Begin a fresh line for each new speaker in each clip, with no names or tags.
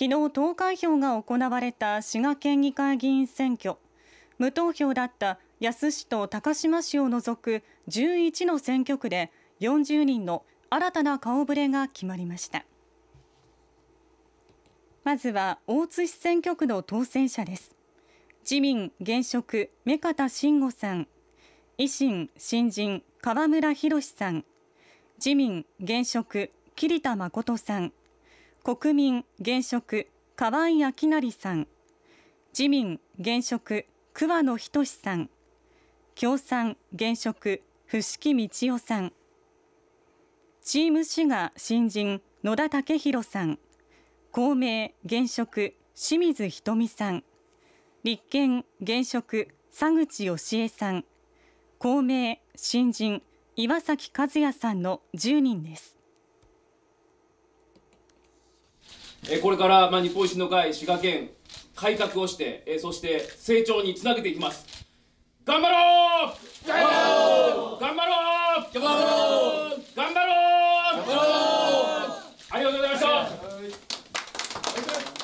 昨日投開票が行われた滋賀県議会議員選挙無投票だった安市と高島市を除く11の選挙区で40人の新たな顔ぶれが決まりましたまずは大津市選挙区の当選者です自民現職目方慎吾さん維新新人河村博さん自民現職桐田誠さん国民現職河井明成さん自民現職桑野仁さん共産現職伏木道夫さんチーム滋賀新人野田武弘さん公明現職清水瞳さん立憲現職佐口義恵さん公明新人岩崎和也さんの10人ですえこれから、まあ、日本維新の会、滋賀県、改革をして、えそして成長につなげていきます。頑張ろう頑張ろう頑張ろう頑張ろうありがとうございまし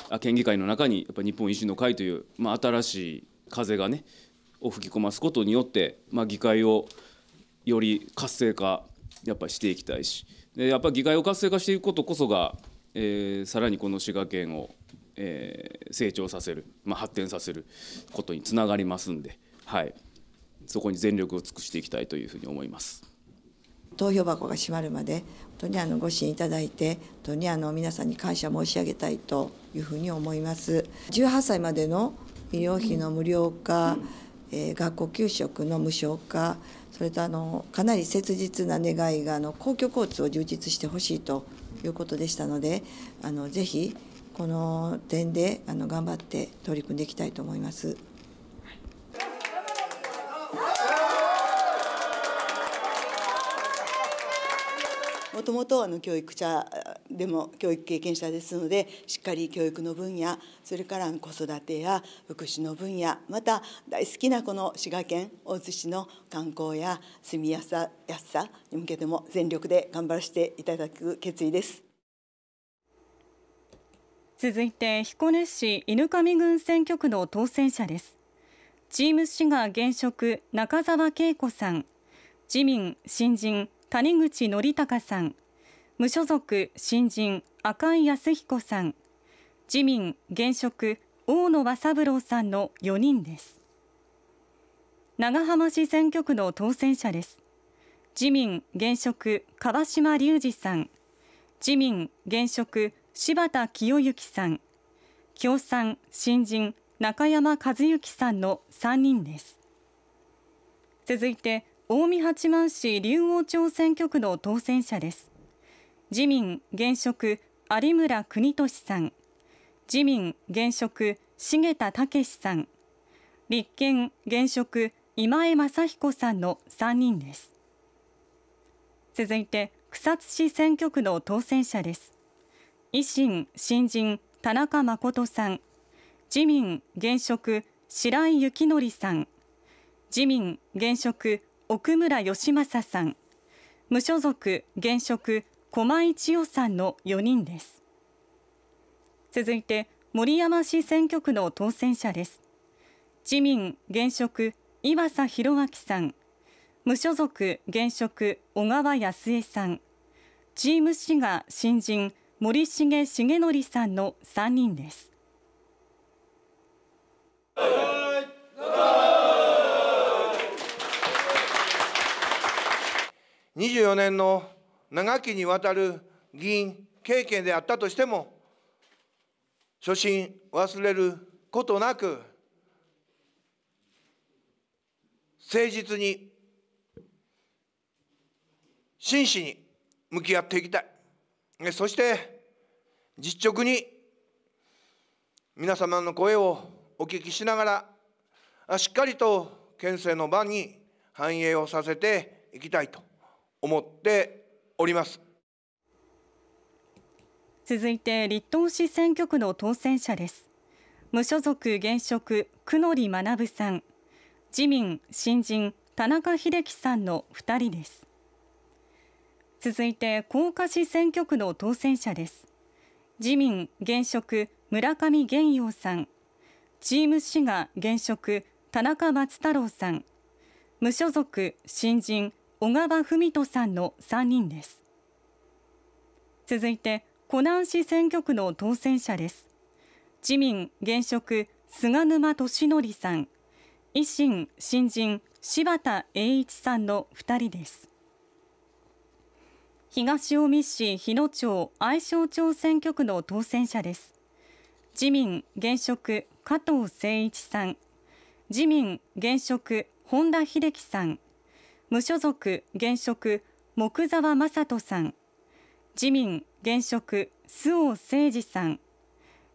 た県議会の中にやっぱ日本維新の会という、まあ、新しい風がねを吹き込ますことによって、まあ、議会をより活性化やっぱしていきたいしでやっぱ議会を活性化していくことこそがえー、さらにこの滋賀県を、えー、成長させる、まあ、発展させることにつながりますんで、はい、そこに全力を尽くしていきたいというふうに思います。投票箱が閉まるまで本当にあのご支援いただいて本当にあの皆さんに感謝申し上げたいというふうに思います。18歳までの医療費の無料化、うんえー、学校給食の無償化それとあのかなり切実な願いがあの公共交通を充実してほしいということでしたのであのぜひこの点であの頑張って取り組んでいきたいと思います。もともとあの教育者でも教育経験者ですのでしっかり教育の分野それから子育てや福祉の分野また大好きなこの滋賀県大津市の観光や住みやすさに向けても全力で頑張らせていただく決意です。続いて彦根市犬上郡選挙区の当選者ですチーム市が現職中澤恵子さん自民新人谷口則隆さん無所属、新人、赤井康彦さん、自民、現職、大野和三郎さんの4人です。長浜市選挙区の当選者です。自民、現職、川島隆二さん、自民、現職、柴田清之さん、共産、新人、中山和幸さんの3人です。続いて、近江八幡市竜王町選挙区の当選者です。自民、現職、有村国俊さん、自民、現職、重田武さん、立憲、現職、今江雅彦さんの3人です。続いて、草津市選挙区の当選者です。維新、新人、田中誠さん、自民、現職、白井幸則さん、自民、現職、奥村義政さん、無所属、現職、駒井千代さんの4人です続いて森山市選挙区の当選者です自民現職岩佐博明さん無所属現職小川康江さんチーム滋賀新人森重重則さんの3人です24年の長きにわたる議員経験であったとしても、初心忘れることなく、誠実に、真摯に向き合っていきたい。そして、実直に皆様の声をお聞きしながら、しっかりと県政の場に反映をさせていきたいと思っております続いて立東市選挙区の当選者です無所属現職久典学さん自民新人田中秀樹さんの2人です続いて甲賀市選挙区の当選者です自民現職村上玄洋さんチーム氏が現職田中松太郎さん無所属新人小川文人さんの3人です続いて湖南市選挙区の当選者です自民現職菅沼俊則さん維新新人柴田栄一さんの2人です東近江市日野町愛称町選挙区の当選者です自民現職加藤誠一さん自民現職本田秀樹さん無所属現職木沢雅人さん自民現職周防誠二さん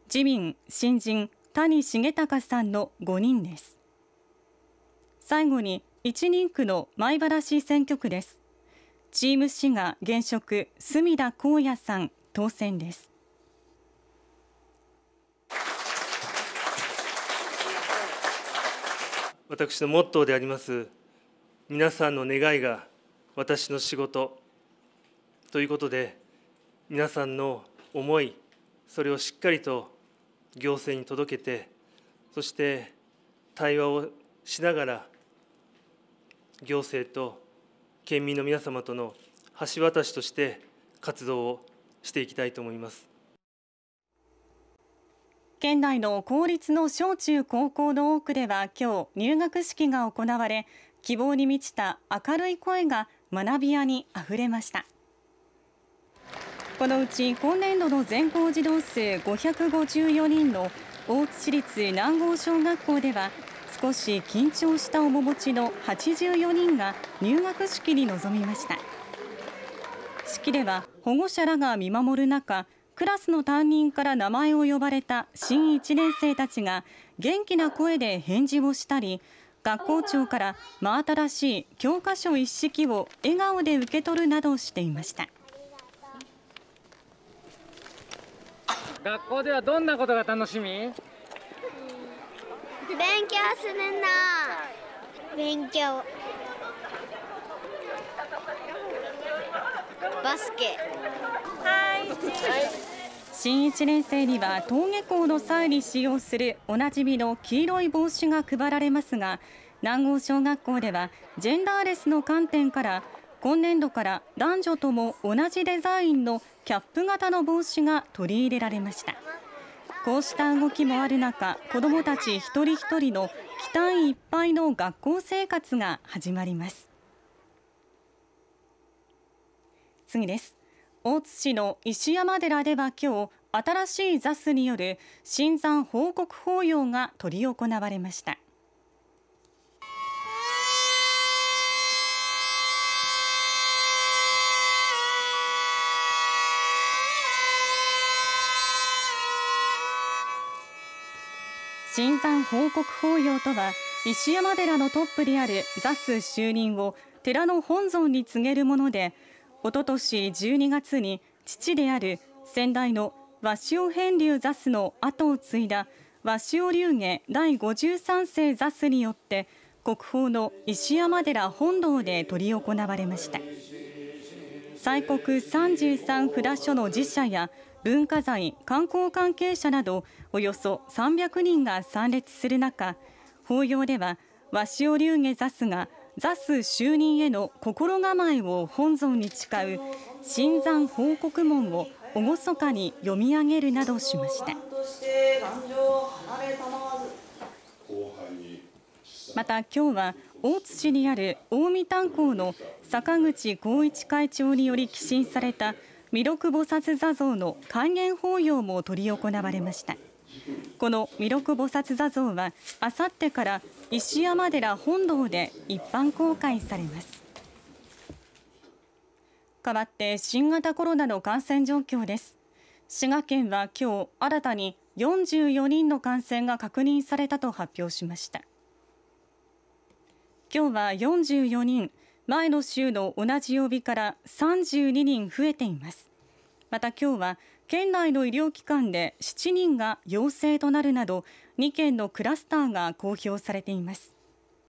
自民新人谷重隆さんの5人です最後に一人区の前原市選挙区ですチーム氏が現職隅田光也さん当選です私のモットーであります皆さんの願いが私の仕事ということで皆さんの思いそれをしっかりと行政に届けてそして対話をしながら行政と県民の皆様との橋渡しとして活動をしていきたいと思います県内の公立の小中高校の多くでは今日入学式が行われ希望に満ちた明るい声が学び屋にあふれましたこのうち今年度の全校児童数554人の大津市立南郷小学校では少し緊張した面持ちの84人が入学式に臨みました式では保護者らが見守る中クラスの担任から名前を呼ばれた新1年生たちが元気な声で返事をしたり学校長から真新しい教科書一式を笑顔で受け取るなどしていました学校ではどんなことが楽しみ勉強するな勉強バスケはい新1年生には登下校の際に使用するおなじみの黄色い帽子が配られますが南郷小学校ではジェンダーレスの観点から今年度から男女とも同じデザインのキャップ型の帽子が取り入れられましたこうした動きもある中子どもたち一人一人の期待いっぱいの学校生活が始まります次です大津市の石山寺では今日新しい座スによる新山報告法要が取り行われました新山報告法要とは石山寺のトップである座ス就任を寺の本尊に告げるものでおととし12月に父である先代の鷲尾編流座スの後を継いだ鷲尾流下第53世座スによって国宝の石山寺本堂で執り行われました西国33札所の寺社や文化財観光関係者などおよそ300人が参列する中法要では鷲尾流下座スが座数就任への心構えを本尊に誓う新山報告文を厳かに読み上げるなどしましたまた今日は大津市にある近江炭鉱の坂口光一会長により寄進された弥勒菩薩座像の還元法要も執り行われました。この弥勒菩薩座像はあさってから石山寺本堂で一般公開されます代わって新型コロナの感染状況です滋賀県は今日新たに44人の感染が確認されたと発表しました今日は44人前の週の同じ曜日から32人増えていますまた今日は県内の医療機関で7人が陽性となるなど2件のクラスターが公表されています